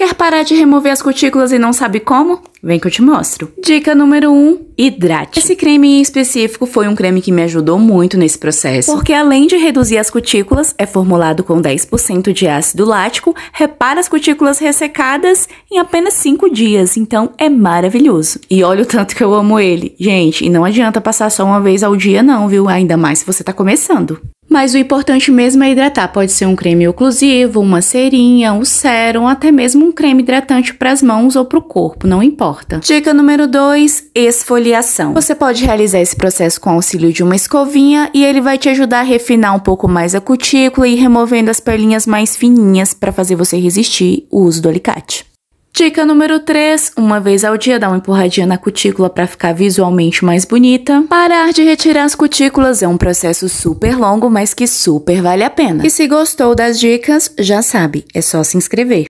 Quer parar de remover as cutículas e não sabe como? Vem que eu te mostro. Dica número 1: um, hidrate. Esse creme em específico foi um creme que me ajudou muito nesse processo, porque além de reduzir as cutículas, é formulado com 10% de ácido lático, repara as cutículas ressecadas em apenas 5 dias, então é maravilhoso. E olha o tanto que eu amo ele. Gente, e não adianta passar só uma vez ao dia não, viu? Ainda mais se você tá começando. Mas o importante mesmo é hidratar. Pode ser um creme oclusivo, uma cerinha, um sérum, até mesmo um creme hidratante para as mãos ou para o corpo, não importa. Dica número 2, esfoliação. Você pode realizar esse processo com auxílio de uma escovinha e ele vai te ajudar a refinar um pouco mais a cutícula e removendo as perlinhas mais fininhas para fazer você resistir o uso do alicate. Dica número 3: uma vez ao dia dá uma empurradinha na cutícula para ficar visualmente mais bonita. Parar de retirar as cutículas é um processo super longo, mas que super vale a pena. E se gostou das dicas, já sabe, é só se inscrever.